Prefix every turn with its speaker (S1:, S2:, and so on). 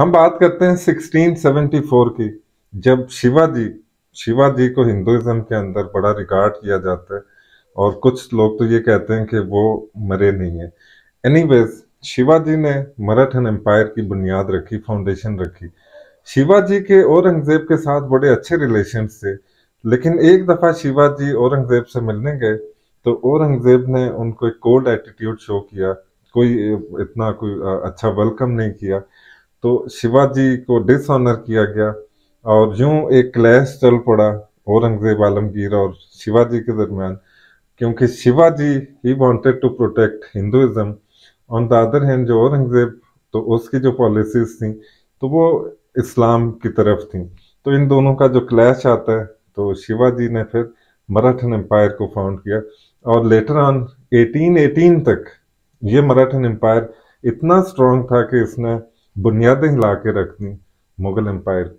S1: हम बात करते हैं 1674 की जब शिवाजी शिवाजी को हिंदुज़म के अंदर बड़ा रिकॉर्ड किया जाता है और कुछ लोग तो ये कहते हैं कि वो मरे नहीं है एनीवेज शिवाजी ने मराठन एम्पायर की बुनियाद रखी फाउंडेशन रखी शिवाजी के औरंगजेब के साथ बड़े अच्छे रिलेशन थे लेकिन एक दफ़ा शिवाजी औरंगजेब से मिलने गए तो औरंगजेब ने उनको एक कोल्ड एटीट्यूड शो किया कोई इतना कोई अच्छा वेलकम नहीं किया तो शिवाजी को डिसऑनर किया गया और यूं एक क्लैश चल पड़ा औरंगजेब आलमगीर और शिवाजी के दरमियान क्योंकि Shivaji he wanted to protect Hinduism on the other hand जो औरंगजेब तो उसकी जो पॉलिसीज थी तो वो इस्लाम की तरफ थी तो इन दोनों का जो क्लैश आता है तो शिवाजी ने फिर मराठन एम्पायर को फाउंड किया और लेटर ऑन 1818 तक ये मराठन एम्पायर इतना स्ट्रांग था कि इसने ਬੁਨਿਆਦ ਹਿਲਾ ਕੇ ਰੱਖਣੀ ਮੁਗਲ ਐਮਪਾਇਰ